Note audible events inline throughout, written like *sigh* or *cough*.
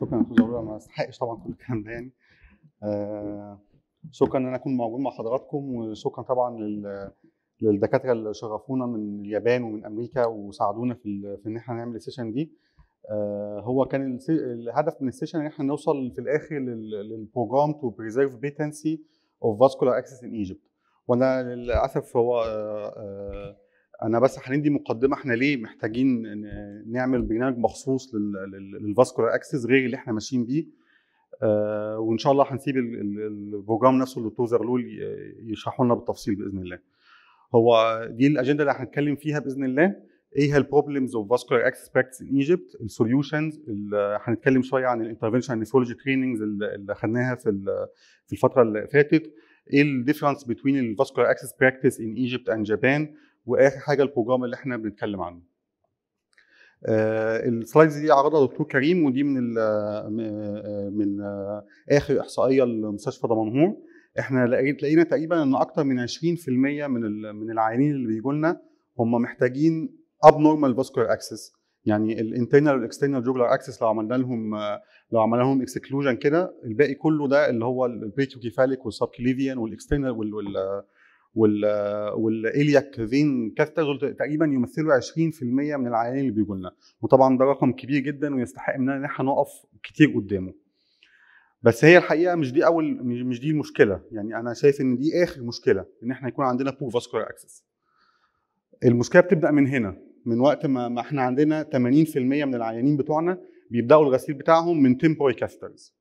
شكرا يا استاذ ما استحقش طبعا كل الكلام ده يعني آه، شكرا ان انا اكون موجود مع حضراتكم وشكرا طبعا للدكاتره اللي شرفونا من اليابان ومن امريكا وساعدونا في في ان احنا نعمل السيشن دي آه، هو كان الهدف من السيشن ان احنا نوصل في الاخر للبروجرام تو بريزيرف بيتنسي اوف فاسكولار اكسس ان ايجيبت وانا للاسف هو آه، انا بس هندي مقدمه احنا ليه محتاجين نعمل برنامج مخصوص للفاسكولار اكسس غير اللي احنا ماشيين بيه آه، وان شاء الله هنسيب البروجرام نفسه اللي الدكتور زغلول يشرحه لنا بالتفصيل باذن الله. هو دي الاجنده اللي هنتكلم فيها باذن الله ايه هي البروبلمز اوف فاسكولار اكسس براكتس ان ايجيبت السوليوشنز هنتكلم شويه عن الانترفنشن نيفولوجي تريننجز اللي خدناها في في الفتره اللي فاتت ايه الديفرنس بين الفاسكولار اكسس براكتس ان ايجيبت اند جابان واخر حاجه البروجرام اللي احنا بنتكلم عنه آه، السلايدز دي عرضها دكتور كريم ودي من من اخر احصائيه لمستشفى دمنهور احنا لقينا تقريبا ان اكتر من 20% من من العيانين اللي بيجوا لنا هم محتاجين اب نورمال فاسكولار اكسس يعني الانترنال والاكسترنال جوجلر اكسس لو عملنا لهم لو عملنا لهم اكسكلوجن كده الباقي كله ده اللي هو البريتوكيفاليك والسبكليفيان والاكسترنال والالياك فين كاستاز تقريبا يمثلوا 20% من العيانين اللي بيجوا لنا وطبعا ده رقم كبير جدا ويستحق مننا ان احنا نقف كتير قدامه بس هي الحقيقه مش دي اول مش دي المشكله يعني انا شايف ان دي اخر مشكله ان احنا يكون عندنا بور فاسكولار اكسس المشكله بتبدا من هنا من وقت ما, ما احنا عندنا 80% من العيانين بتوعنا بيبداوا الغسيل بتاعهم من تمبوري كاسترز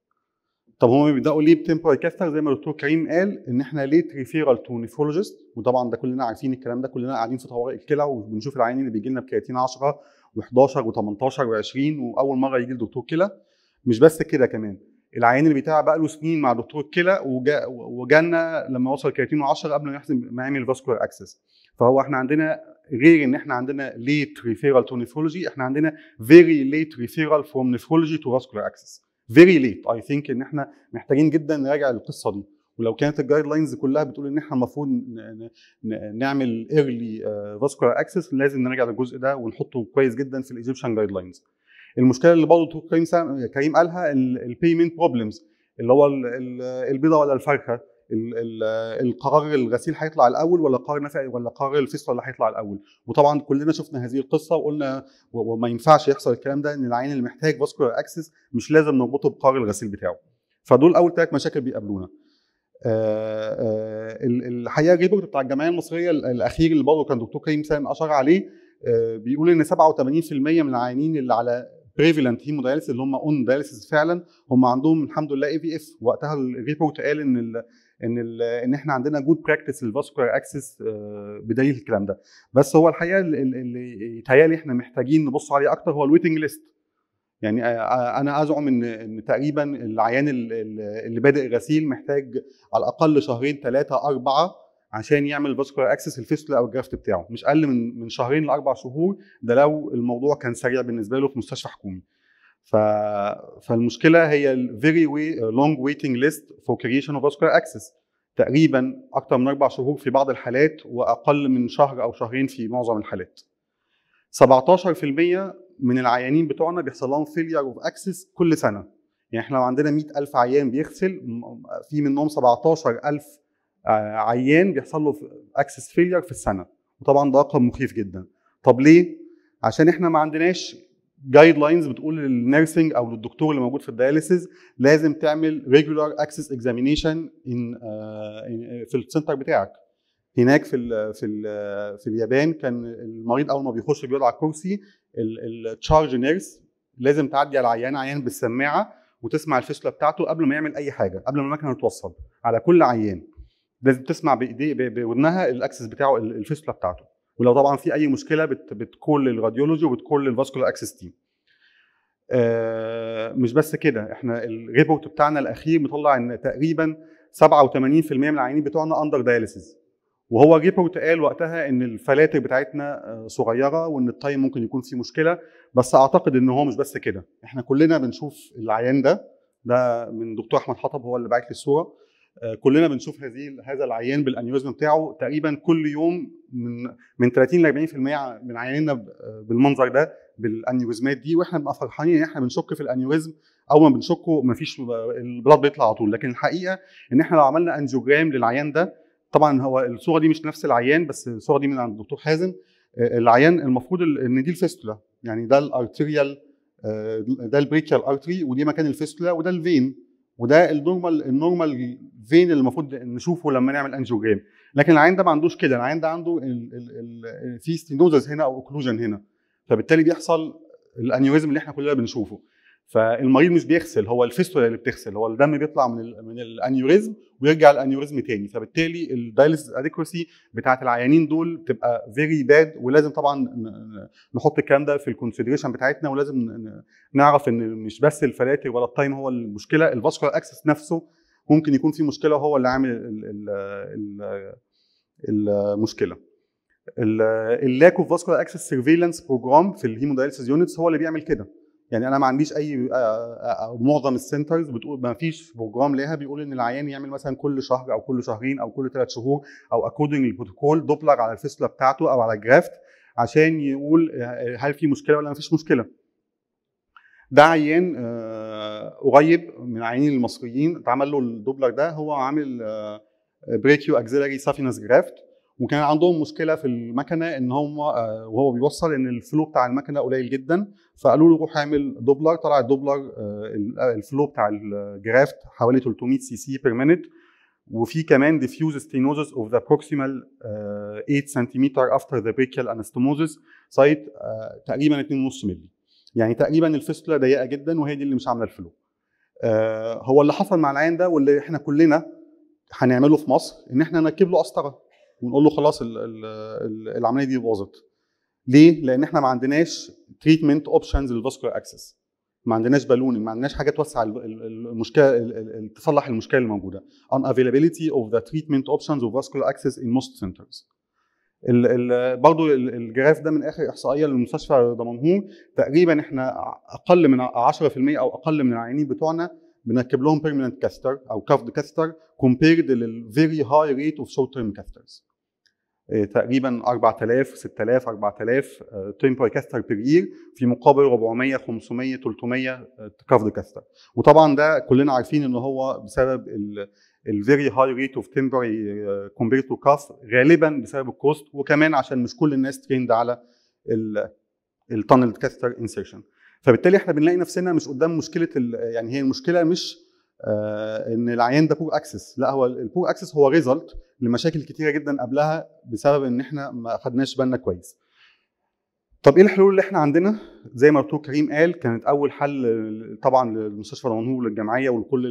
طب هم بيبداوا ليه بتمبوري كاستر زي ما دكتور كريم قال ان احنا ليه ريفيرال تو نيفولوجيست وطبعا ده كلنا عارفين الكلام ده كلنا قاعدين في طوارئ الكلى وبنشوف العيان اللي بيجي لنا بكرياتين 10 و11 و18 و20 واول مره يجي لدكتور كلى مش بس كده كمان العيان اللي بيتابع بقى له سنين مع دكتور الكلى وجا وجالنا لما وصل كرياتين 10 قبل ما يحسن يعمل فاسكولار اكسس فهو احنا عندنا غير ان احنا عندنا ليت ريفيرال تو نيفولوجي احنا عندنا فيري ليت ريفيرال فروم نيفولوجي تو فاسكولار اكسس فيري ليت اي ثينك ان احنا محتاجين جدا نراجع القصه دي ولو كانت الجايد لاينز كلها بتقول ان احنا المفروض نعمل ايرلي فاسكولار اكسس لازم نرجع للجزء ده ونحطه كويس جدا في الايجيبشن جايد لاينز المشكله اللي برضه كريم كريم قالها البيمنت بروبلمز اللي هو البيضه ولا الفرخه القرار الغسيل هيطلع الاول ولا قرار النفع ولا قرار الفيستول اللي هيطلع الاول وطبعا كلنا شفنا هذه القصه وقلنا وما ينفعش يحصل الكلام ده ان العين اللي محتاج فاسكولار اكسس مش لازم نربطه بقرار الغسيل بتاعه فدول اول ثلاث مشاكل بيقابلونا الحقيقه الريبورت بتاع الجمعيه المصريه الاخير اللي برضه كان دكتور كريم سالم اشار عليه بيقول ان 87% من العيانين اللي على بريفلنت هيمو اللي هم اون دايلسيس فعلا هم عندهم الحمد لله اي في اف وقتها الريبورت قال ان ان ان احنا عندنا جود براكتس للفاسكولار اكسس بدليل الكلام ده بس هو الحقيقه اللي يتهيألي احنا محتاجين نبص عليه اكتر هو الويتنج ليست يعني آه، آه، انا ازعم ان ان تقريبا العيان اللي بادئ غسيل محتاج على الاقل شهرين ثلاثه اربعه عشان يعمل فاسكولار اكسس الفيستولا او الجرافت بتاعه مش اقل من من شهرين لاربع شهور ده لو الموضوع كان سريع بالنسبه له في مستشفى حكومي ف... فالمشكله هي الفيري وي لونج ويتنج ليست فور كريشن اوف فاسكولار اكسس تقريبا اكثر من اربع شهور في بعض الحالات واقل من شهر او شهرين في معظم الحالات 17% من العيانين بتوعنا بيحصل لهم فيلير اوف اكسس كل سنه يعني احنا لو عندنا 100000 عيان بيغسل في منهم 17000 آه، عيان بيحصل له اكسس فيلير في السنه وطبعا ده رقم مخيف جدا طب ليه عشان احنا ما عندناش جايد لاينز بتقول للنيرسنج او للدكتور اللي موجود في الدياليسيز لازم تعمل ريجولار اكسس اكزامينيشن في السنتر بتاعك هناك في الـ في الـ في اليابان كان المريض اول ما بيخش بيقعد على الكرسي التشارج نيرس لازم تعدي على عيان عيان بالسماعه وتسمع الفشله بتاعته قبل ما يعمل اي حاجه قبل ما المكنه توصل على كل عيان لازم تسمع بايديه بودنها الاكسس بتاعه الفشله بتاعته ولو طبعا في اي مشكله بت بتكول للراديولوجي وبتكول للفاسكولار اكسس تيم آه مش بس كده احنا الريبورت بتاعنا الاخير مطلع ان تقريبا 87% من العيانين بتوعنا اندر دياليسيز وهو ريبورت قال وقتها ان الفلاتر بتاعتنا آه، صغيره وان التايم ممكن يكون فيه مشكله بس اعتقد ان هو مش بس كده احنا كلنا بنشوف العيان ده ده من دكتور احمد حطب هو اللي باعت لي الصوره آه، كلنا بنشوف هذه هذا العيان بالانيوريزم بتاعه تقريبا كل يوم من من 30 ل 40% من عياننا بالمنظر ده بالانيوريزمات دي واحنا بنبقى فرحانين ان احنا بنشك في الانيوريزم اول ما بنشكه مفيش البلاد بيطلع على طول لكن الحقيقه ان احنا لو عملنا انجيوجرام للعيان ده طبعا هو الصوره دي مش نفس العيان بس الصوره دي من عند الدكتور حازم آه، العيان المفروض ان دي الفيستولا يعني ده الارتيريال آه، ده البريكيال ارتري ودي مكان الفيستولا وده الفين وده النورمال النورمال فين اللي المفروض نشوفه لما نعمل انجيوجرام لكن العين ده ما عندوش كده العين ده عنده في ستينوزز هنا او اوكلوجن هنا فبالتالي بيحصل الانيوريزم اللي احنا كلنا بنشوفه فالمريض مش بيغسل هو الفيستولا اللي بتغسل هو الدم بيطلع من الـ من الانيوريزم ويرجع الانيوريزم تاني فبالتالي الدايلس اديكوسي بتاعت العيانين دول بتبقى فيري باد ولازم طبعا نحط الكلام ده في الكونسيدريشن بتاعتنا ولازم نعرف ان مش بس الفلاتر ولا التايم هو المشكله الفاسكولار اكسس نفسه ممكن يكون في مشكله وهو اللي عامل الـ الـ المشكله اللاك اوف فاسكولار اكسس سيرفيلانس بروجرام في الهيمودايلسيس يونتس هو اللي بيعمل كده يعني انا ما عنديش اي أو آه، آه، آه، معظم السنترز بتقول ما فيش بروجرام ليها بيقول ان العيان يعمل مثلا كل شهر او كل شهرين او كل ثلاث شهور او اكوردنج البروتوكول دوبلر على الفصله بتاعته او على الجرافت عشان يقول هل في مشكله ولا ما فيش مشكله ده عيان قريب من العيانين المصريين اتعمل له الدوبلر ده هو عامل بريكيو اكزيلاري سافينس جرافت وكان عندهم مشكله في المكنه ان هم آه، وهو بيوصل ان الفلو بتاع المكنه قليل جدا فقالوا له روح اعمل دوبلر طلع الدوبلر آه، آه، الفلو بتاع الجرافت حوالي 300 سي سي بير مينيت وفي كمان ديفيوز ستينوزس اوف ذا بروكسيمال 8 سنتيمتر افتر ذا بريكيال انستوموزس سايت تقريبا 2.5 مللي يعني تقريبا الفستولا ضيقه جدا وهي دي اللي مش عامله الفلو هو اللي حصل مع العيان ده واللي احنا كلنا هنعمله في مصر ان احنا نركب له قسطره ونقول له خلاص العمليه دي باظت ليه؟ لان احنا ما عندناش تريتمنت اوبشنز للفاسكولار اكسس ما عندناش بالون، ما عندناش حاجه توسع المشكله تصلح المشكله اللي موجوده ان افيلابيلتي اوف ذا تريتمنت اوبشنز اوف فاسكولار اكسس ان موست سنترز برضه الجراف ده من اخر احصائيه لمستشفى دمنهور تقريبا احنا اقل من 10% او اقل من العيانين بتوعنا بنركب لهم بيرمننت كاستر او كافد كاستر كومبيرد للفيري هاي ريت اوف شورت تيرم كاسترز آه، تقريبا 4000 6000 4000 تيم باي كاستر بير يير في مقابل 400 500 300 كافد كاستر وطبعا ده كلنا عارفين ان هو بسبب الفيري هاي ريت اوف تمبري كومبير تو كاف غالبا بسبب الكوست وكمان عشان مش كل الناس تريند على التانل كاستر انسيرشن فبالتالي احنا بنلاقي نفسنا مش قدام مشكله يعني هي المشكله مش آه، ان العيان ده بور اكسس لا هو البور اكسس هو ريزلت لمشاكل كتيره جدا قبلها بسبب ان احنا ما خدناش بالنا كويس طب ايه الحلول اللي احنا عندنا زي ما دكتور كريم قال كانت اول حل طبعا لمستشفى المنهور للجمعيه ولكل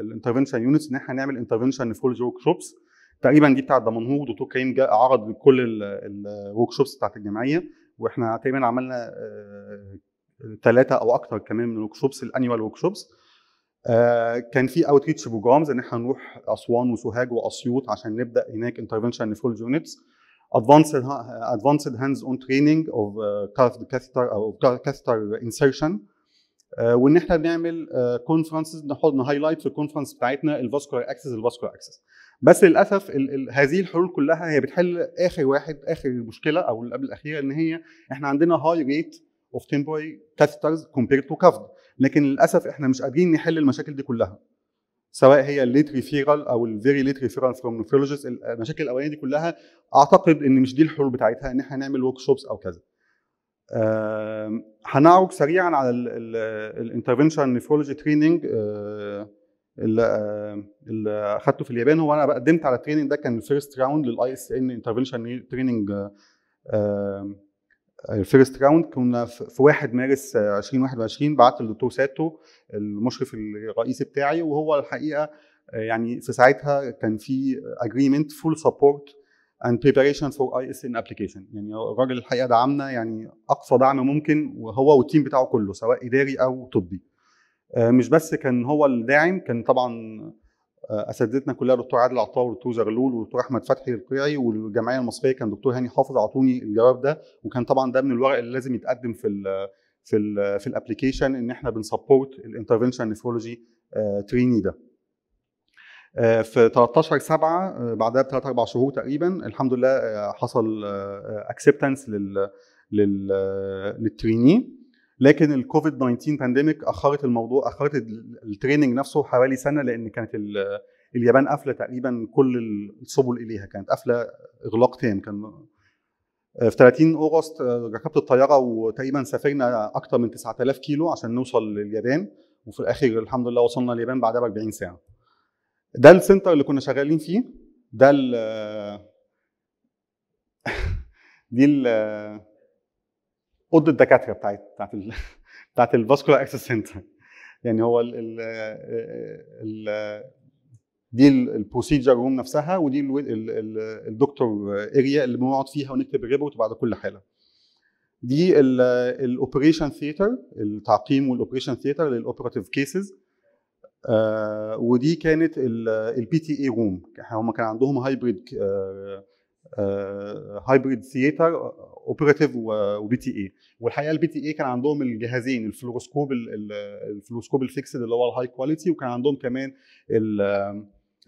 الانترفنشن يونتس ان احنا نعمل انترفنشن نفرولوجي ورك شوبس تقريبا دي بتاعه دمنهور دكتور كريم عرض كل الورك شوبس بتاعه الجمعيه واحنا تقريبا عملنا ثلاثه آه، او اكثر كمان من الورك شوبس الانيوال ورك شوبس آه، كان في اوت ريتش بروجرامز ان احنا نروح اسوان وسوهاج واسيوط عشان نبدا هناك انترفنشن نيفرولوجي يونتس ادفانسد ادفانسد هاندز اون تريننج اوف carved او كاستر انسيرشن وان احنا بنعمل كونفرنسز آه، نحط نهايلايت في الكونفرنس بتاعتنا الفاسكولار اكسس الفاسكولار اكسس بس للاسف الـ الـ هذه الحلول كلها هي بتحل اخر واحد اخر مشكله او اللي قبل الاخيره ان هي احنا عندنا هاي ريت اوف تمبوري كاسترز كومبيرد تو كافدر لكن للاسف احنا مش قادرين نحل المشاكل دي كلها سواء هي الليت ريفيرال او الفيري ليت ريفيرال فروم نفرولوجيست المشاكل الاولانيه دي كلها اعتقد ان مش دي الحلول بتاعتها ان احنا نعمل ورك شوبس او كذا هنعرج سريعا على الانترفنشن نيفرولوجي تريننج اللي اخدته في اليابان هو انا قدمت على التريننج ده كان فيرست راوند للاي اس ان انترفنشن تريننج الفيرست راوند كنا في 1 مارس 2021 بعت للدكتور ساتو المشرف الرئيسي بتاعي وهو الحقيقه يعني في ساعتها كان في اجريمنت فول سبورت اند فور اي اس ان ابلكيشن يعني الراجل الحقيقه دعمنا يعني اقصى دعم ممكن وهو والتيم بتاعه كله سواء اداري او طبي آه، مش بس كان هو الداعم كان طبعا آه، اساتذتنا كلها دكتور عادل عطار ودكتور زغلول ودكتور احمد فتحي القيعي والجمعيه المصريه كان دكتور هاني حافظ اعطوني الجواب ده وكان طبعا ده من الورق اللي لازم يتقدم في الـ في الـ في الابلكيشن ان احنا بنسبورت الانترفنشن نفرولوجي تريني ده آه، في 13 7 آه، بعدها بثلاث اربع شهور تقريبا الحمد لله حصل اكسبتنس لل للتريني لكن الكوفيد 19 بانديميك اخرت الموضوع اخرت التريننج نفسه حوالي سنه لان كانت اليابان قافله تقريبا كل السبل اليها كانت قافله اغلاق تام كان آه، في 30 اغسطس آه، ركبت الطياره وتقريبا سافرنا اكثر من 9000 كيلو عشان نوصل لليابان وفي الاخر الحمد لله وصلنا اليابان بعدها ب 40 ساعه ده السنتر اللي كنا شغالين فيه ده ال *laughs* دي ال اوضه الدكاتره بتاعت بتاعت ال... *laughs* بتاعت الفاسكولار اكسس سنتر يعني هو ال ال ال دي البروسيجر روم نفسها ودي ال ال ال الدكتور اريا اللي بنقعد فيها ونكتب الريبورت بعد كل حاله دي الاوبريشن ثيتر التعقيم والاوبريشن ثيتر للاوبراتيف كيسز ودي كانت البي تي اي روم هم كان عندهم هايبريد هايبريد ثيتر اوبريتيف وبي تي اي والحقيقه البي تي اي كان عندهم الجهازين الفلوروسكوب الفلوروسكوب الفيكسد اللي هو الهاي كواليتي وكان عندهم كمان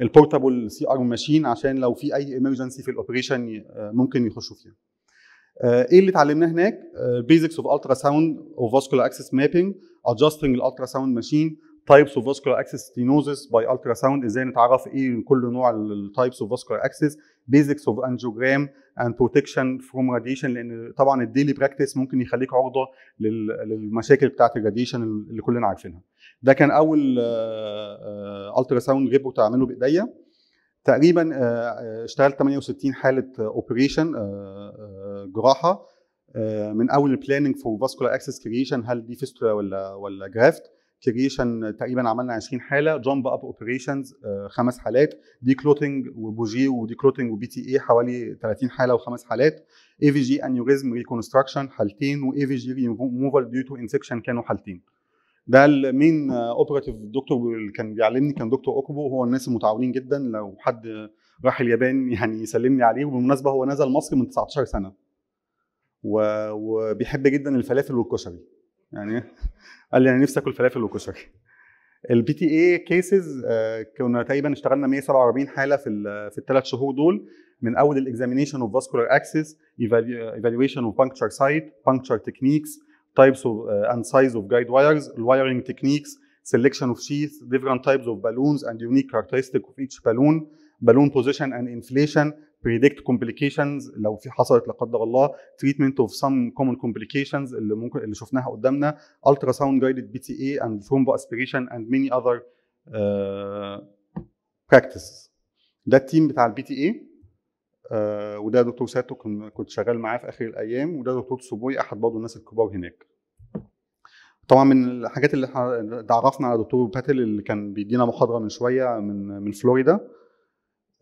البورتابل سي ار ماشين عشان لو في اي ايمرجنسي في الاوبريشن ممكن يخشوا فيها آه، ايه اللي اتعلمناه هناك بيزكس اوف الترا ساوند اوف فاسكولار اكسس مابينج ادجاستنج الالترا ساوند ماشين تايبس اوف فاسكولار اكسس ستينوزس باي الترا ساوند ازاي نتعرف ايه كل نوع التايبس اوف فاسكولار اكسس بيزكس اوف angiogram اند بروتكشن فروم راديشن لان طبعا الديلي براكتس ممكن يخليك عرضه للمشاكل بتاعه الراديشن اللي كلنا عارفينها ده كان اول الترا ساوند ريبو اعمله بايديا تقريبا آه، آه، اشتغلت 68 حاله اوبريشن آه، جراحه من اول البلاننج فور فاسكولار اكسس كريشن هل دي فيستولا ولا ولا جرافت كريشن تقريبا عملنا 20 حاله جامب اب اوبريشنز خمس حالات دي كلوتنج وبوجي ودي كلوتنج وبي تي اي حوالي 30 حاله وخمس حالات اي في جي انيوريزم ريكونستراكشن حالتين واي في جي ريموفال ديو تو انسكشن كانوا حالتين ده المين اوبراتيف دكتور اللي كان بيعلمني كان دكتور اوكوبو هو الناس المتعاونين جدا لو حد راح اليابان *laughs* يعني يسلمني عليه وبالمناسبه هو نزل مصر من 19 سنه وبيحب جدا الفلافل والكشري يعني قال لي انا نفسي اكل فلافل وكشري البي تي اي كيسز كنا تقريبا اشتغلنا 147 حاله في في الثلاث شهور دول من اول الاكزامينيشن اوف فاسكولار اكسس ايفالويشن اوف بانكتشر سايت بانكتشر تكنيكس تايبس اوف اند سايز اوف جايد وايرز الوايرنج تكنيكس selection اوف شيث ديفرنت تايبس اوف بالونز اند يونيك كاركترستيك اوف ايتش بالون بالون بوزيشن اند انفليشن predict complications لو في حصلت لا قدر الله treatment of some common complications اللي ممكن اللي شفناها قدامنا ultra sound guided تي and thrombo aspiration and many other اذر uh, practices ده التيم بتاع البي تي اي وده دكتور ساتو كنت شغال معاه في اخر الايام وده دكتور سوبوي احد برضه الناس الكبار هناك طبعا من الحاجات اللي اتعرفنا على دكتور باتل اللي كان بيدينا محاضره من شويه من من فلوريدا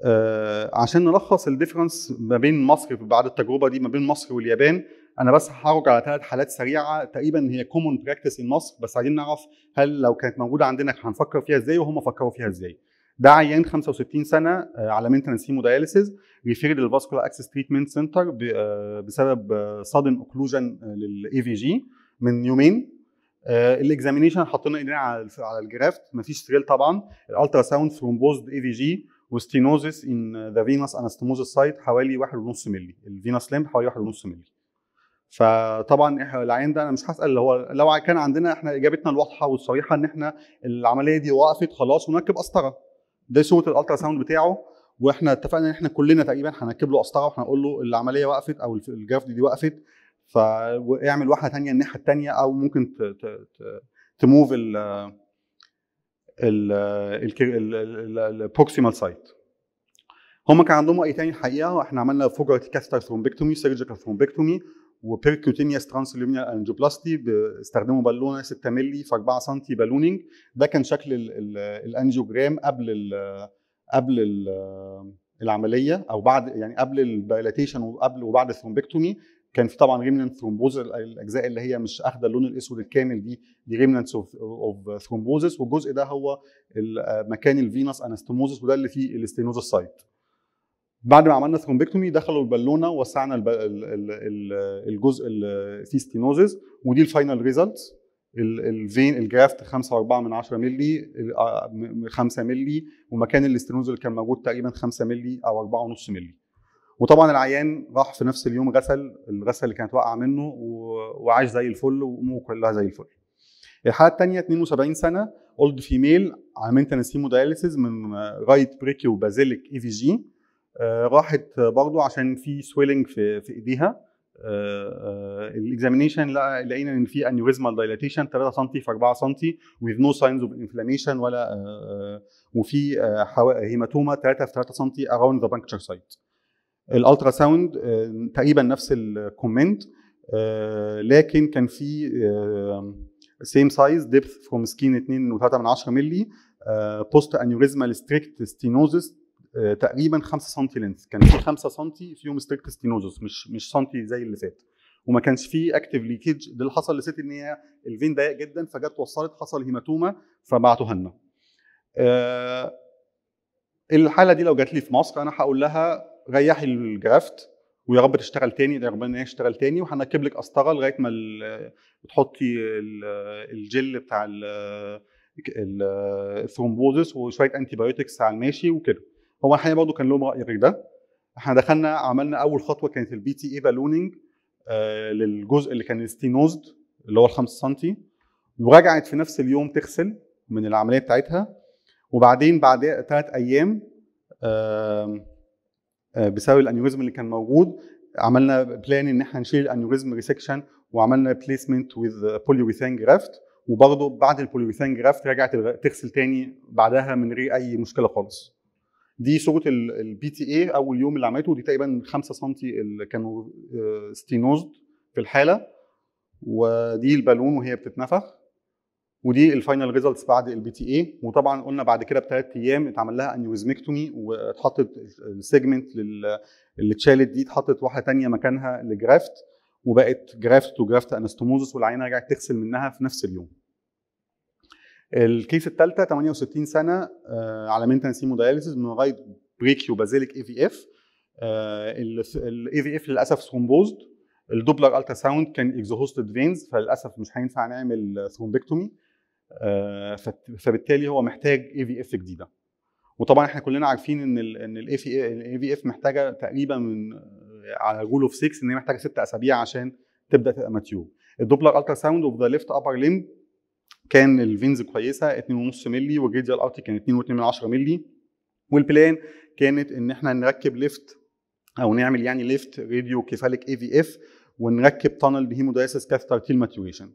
آه، عشان نلخص الديفرنس ما بين مصر بعد التجربه دي ما بين مصر واليابان انا بس هخرج على ثلاث حالات سريعه تقريبا هي كومون براكتس ان مصر بس عايزين نعرف هل لو كانت موجوده عندنا هنفكر فيها ازاي وهم فكروا فيها ازاي ده عيان 65 سنه آه، على مينتنس داياليسيز ريفيرد للفاسكولار اكسس تريتمنت سنتر بسبب صدم اوكلوجن للاي في جي من يومين آه، الاكزامينيشن حطينا ايدينا على على الجرافت مفيش تريل طبعا الالترا ساوند ثرومبوزد اي في جي وستينوزس ان ذا فينس انستموزس سايت حوالي 1.5 مللي الفينس لامب حوالي 1.5 مللي فطبعا احنا العين ده انا مش هسال هو لو كان عندنا احنا اجابتنا الواضحه والصريحه ان احنا العمليه دي وقفت خلاص ونركب قسطره ده صوت الالترا ساوند بتاعه واحنا اتفقنا ان احنا كلنا تقريبا هنركب له قسطره وهنقول له العمليه وقفت او الجرافت دي وقفت فاعمل واحده ثانيه الناحيه الثانيه او ممكن تموف ال البروكسيمال سايت هما كان عندهم راي تاني الحقيقه واحنا عملنا فوجر كاستر ثرومبكتومي سيرجيكال ثرومبكتومي وبيركوتينيوس ترانسلومينيال انجيوبلاستي بيستخدموا بالونه 6 مللي في 4 سم بالونينج ده كان شكل الانجيوجرام قبل ال قبل ال العمليه او بعد يعني قبل الدايلاتيشن وقبل وبعد الثرومبكتومي كان في طبعا ريمنانت ثرومبوز الاجزاء اللي هي مش اخده اللون الاسود الكامل دي دي ريمنانتس اوف ثرومبوزس والجزء ده هو مكان الفينوس انستموزس وده اللي فيه الاستينوزا سايت بعد ما عملنا ثرومبكتومي دخلوا البالونه وسعنا الجزء اللي فيه ستينوزز ودي الفاينل ريزلت الفين الجرافت 5 من 10 مللي 5 مللي ومكان الاستينوز اللي كان موجود تقريبا 5 مللي او 4.5 مللي وطبعا العيان راح في نفس اليوم غسل الغسل اللي كانت واقعه منه وعاش زي الفل وامه كلها زي الفل الحاله الثانيه 72 سنه اولد فيميل عاملين نسيمو داياليسيز من رايت بريكي وبازيليك اي في جي راحت برضه عشان في سويلنج في في ايديها آه، آه، الاكزامينيشن لقينا ان في انيوريزمال دايلاتيشن 3 سم في 4 سم وذ نو ساينز اوف انفلاميشن ولا آه، وفي هيماتوما 3 في 3 سم اراوند ذا بانكتشر سايت الالترا ساوند آه، تقريبا نفس الكومنت آه، لكن كان في سيم سايز ديبث فروم سكين 2.3 مللي بوست انيوريزما ستريكت ستينوزس تقريبا 5 سم لينث كان في 5 سم فيهم ستريكت ستينوزس مش مش سم زي اللي فات وما كانش فيه اكتف ليكج ده اللي حصل لست ان هي الفين ضيق جدا فجت وصلت حصل هيماتوما فبعتوها لنا أه الحاله دي لو جات لي في مصر انا هقول لها ريحي الجرافت ويا رب تشتغل تاني ده ربنا يشتغل تاني وهنركب لك قسطره لغايه ما تحطي الجل بتاع الثرومبوزس وشويه انتي بايوتكس على الماشي وكده هو الحقيقه برضه كان لهم راي غير ده احنا دخلنا عملنا اول خطوه كانت البي تي اي بالونينج للجزء اللي كان ستينوزد اللي هو ال 5 سم ورجعت في نفس اليوم تغسل من العمليه بتاعتها وبعدين بعد ثلاث ايام آه، بسبب الانيوريزم اللي كان موجود عملنا بلان ان احنا نشيل الانيوريزم ريسكشن وعملنا بليسمنت وذ بوليوريثان جرافت وبرضه بعد البوليوريثان جرافت رجعت تغسل تاني بعدها من غير اي مشكله خالص دي صوره البي تي اي اول يوم اللي عملته دي تقريبا 5 سم اللي كانوا ستينوزد آه، في الحاله ودي البالون وهي بتتنفخ ودي الفاينل ريزلتس بعد البي تي اي وطبعا قلنا بعد كده بثلاث ايام اتعمل لها انيوزميكتومي واتحطت السيجمنت اللي اتشالت دي اتحطت واحده ثانيه مكانها لجرافت وبقت جرافت وجرافت انستوموزس والعينه رجعت تغسل منها في نفس اليوم. الكيس الثالثه 68 سنه آه، على مينتنس هيموداياليسيس من غايه بريكيو بازيليك اي في اف الاي في اف للاسف ثرومبوزد الدوبلر التراساوند ساوند كان اكزوستد فينز فللاسف مش هينفع نعمل ثرومبكتومي آه، فبالتالي هو محتاج اي في اف جديده وطبعا احنا كلنا عارفين ان ان الاي في الاي في اف محتاجه تقريبا من على رول اوف 6 ان هي محتاجه ست اسابيع عشان تبدا تبقى ماتيور الدوبلر الترا ساوند اوف ذا ليفت ابر ليم كان الفينز كويسه 2.5 مللي والجيديال ارتي كان 2.2 مللي والبلان كانت ان احنا نركب ليفت او نعمل يعني ليفت راديو كيفاليك اي في اف ونركب تانل بهيمودايسس كاثتر تيل ماتيوريشن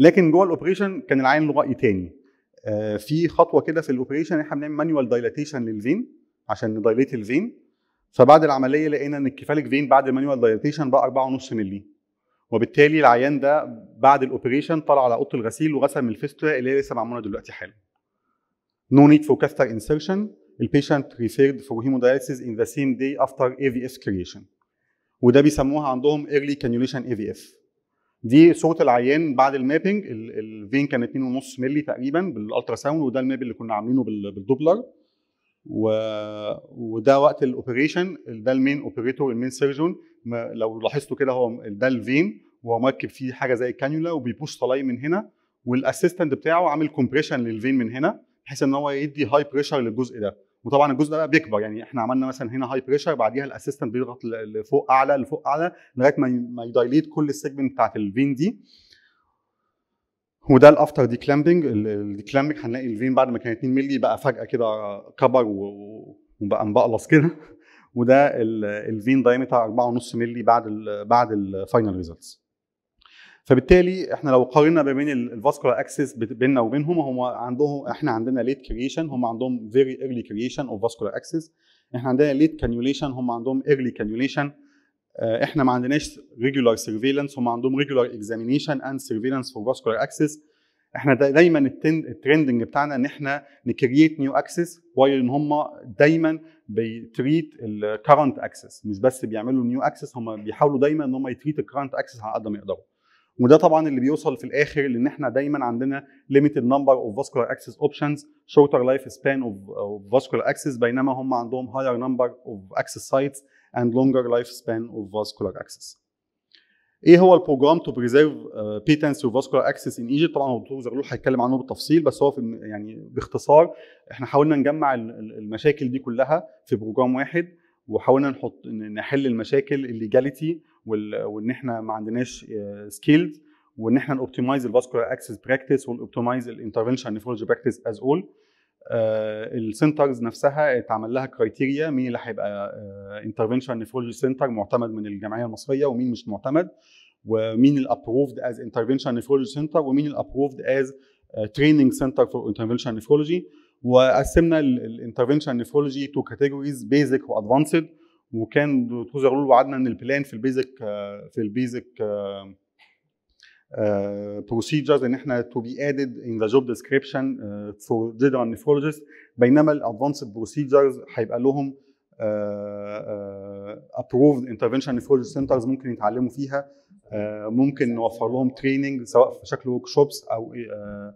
لكن جوه الاوبريشن كان العيان له راي تاني آه، في خطوه كده في الاوبريشن احنا بنعمل مانيوال دايلاتيشن للفين عشان ندايليت الفين فبعد العمليه لقينا ان الكفالك فين بعد المانيوال دايلاتيشن بقى 4.5 مللي وبالتالي العيان ده بعد الاوبريشن طلع على اوضه الغسيل وغسل من الفيستولا اللي هي لسه معموله دلوقتي حالا نو نيد فور كاستر انسرشن البيشنت ريفيرد فور هيمودايليسيس ان ذا سيم داي افتر اي في اف كريشن وده بيسموها عندهم ايرلي كانيوليشن اي في اف دي صوره العيان بعد المابنج الفين كان 2.5 مللي تقريبا بالالترا ساوند وده الماب اللي كنا عاملينه بالدوبلر و... وده وقت الاوبريشن ده المين اوبريتور المين سيرجون لو لاحظتوا كده هو ده الفين وهو مركب فيه حاجه زي الكانيولا وبيبوش طلاي من هنا والاسيستنت بتاعه عامل كومبريشن للفين من هنا بحيث ان هو يدي هاي بريشر للجزء ده وطبعا الجزء ده بيكبر يعني احنا عملنا مثلا هنا هاي بريشر بعديها الاسيستنت بيضغط لفوق اعلى لفوق اعلى لغايه ما ما يدايليت كل السيجمنت بتاعت الفين دي وده الافتر دي كلامبنج الدي كلامبنج هنلاقي الفين بعد ما كان 2 مللي بقى فجاه كده كبر وبقى مبقلص كده *laughs* وده الفين دايمتر 4.5 مللي بعد الـ بعد الفاينل ريزلتس فبالتالي احنا لو قارنا ما بين الفاسكولار اكسس بيننا وبينهم هم عندهم احنا عندنا ليت كرييشن هم عندهم فيري ايرلي كرييشن اوف فاسكولار اكسس احنا عندنا ليت كانيوليشن هم عندهم ايرلي آه، كانيوليشن احنا ما عندناش ريجولار سيرفيلانس هم عندهم ريجولار اكزامينيشن اند سيرفيلانس فور فاسكولار اكسس احنا دايما الترندنج بتاعنا ان احنا نكرييت نيو اكسس وايل ان هم دايما بيتريت الكرنت اكسس مش بس بيعملوا نيو اكسس هم بيحاولوا دايما ان هم يتريت الكرنت اكسس على قد ما يقدروا وده طبعا اللي بيوصل في الاخر لان احنا دايما عندنا limited number of vascular access options shorter life span of, of vascular access بينما هم عندهم higher number of access sites and longer life span of vascular access. ايه هو البروجرام تو بريزيرف بيتنس وفاسكولار اكسس ان ايجيبت طبعا هو الدكتور زغلول هيتكلم عنه بالتفصيل بس هو في يعني باختصار احنا حاولنا نجمع المشاكل دي كلها في بروجرام واحد وحاولنا نحط نحل المشاكل الليجاليتي وان احنا ما عندناش سكيلز آه، وان احنا نوبتمايز الفاسكولار اكسس براكتس ونوبتمايز الانترفنشن نيفرولوجي براكتس از اول السنترز نفسها اتعمل لها كرايتيريا مين اللي هيبقى انترفنشن نيفرولوجي سنتر معتمد من الجمعيه المصريه ومين مش معتمد ومين الابروفد از انترفنشن نيفرولوجي سنتر ومين الابروفد از تريننج سنتر فور انترفنشن نيفرولوجي وقسمنا الانترفنشن نيفرولوجي تو كاتيجوريز بيزك وادفانسد وكان الدكتور زغلول وعدنا ان البلان في البيزك في البيزك بروسيجرز آه، ان احنا تو بي ادد ان ذا جوب ديسكريبشن فور جنرال نيفولوجيست بينما الادفانسد بروسيجرز هيبقى لهم ابروفد انترفنشن نيفولوجيست سنترز ممكن يتعلموا فيها آه، ممكن نوفر لهم تريننج سواء في شكل ورك شوبس او آه،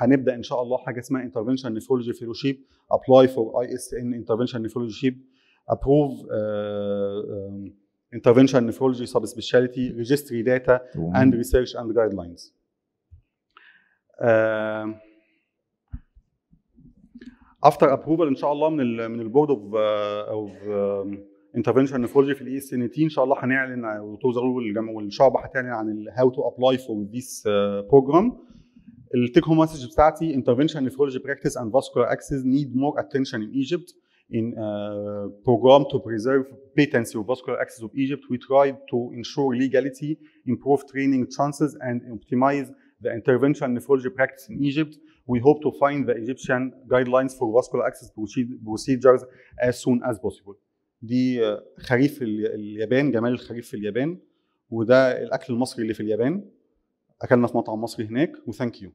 هنبدا ان شاء الله حاجه اسمها انترفنشن نيفولوجي فيلوشيب ابلاي فور اي اس ان انترفنشن نيفولوجي شيب ابروف uh, um, interventional سب سبيشاليتي ريجستري داتا اند ريسيرش اند جايد لاينز افتر after ان شاء الله من من البورد اوف اوف انترفنشن نيفولوجي في الاي اس ان تي ان شاء الله هنعلن والشعب هتعلن عن هاو تو ابلاي فور ذيس بروجرام التيك هوم مسج بتاعتي انترفنشن نيفولوجي براكتس اند فاسكولار اكسس نيد مور اتنشن ان ايجيبت in a uh, program to preserve patency of vascular access of Egypt. We tried to ensure legality, improve training chances, and optimize the interventional nephrology practice in Egypt. We hope to find the Egyptian guidelines for vascular access procedures as soon as possible. دي خريف اليابان جمال الخريف في اليابان وده الاكل المصري اللي في اليابان اكلنا في مطعم مصري هناك وثانك يو